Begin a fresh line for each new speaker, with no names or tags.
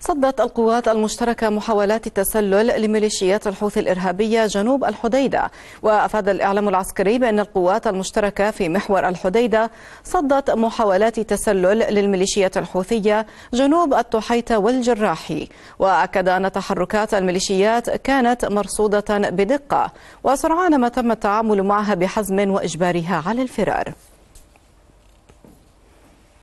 صدت القوات المشتركة محاولات التسلل لميليشيات الحوثي الإرهابية جنوب الحديدة وأفاد الإعلام العسكري بأن القوات المشتركة في محور الحديدة صدت محاولات تسلل للميليشيات الحوثية جنوب التحيتة والجراحي وأكد أن تحركات الميليشيات كانت مرصودة بدقة وسرعان ما تم التعامل معها بحزم وإجبارها على الفرار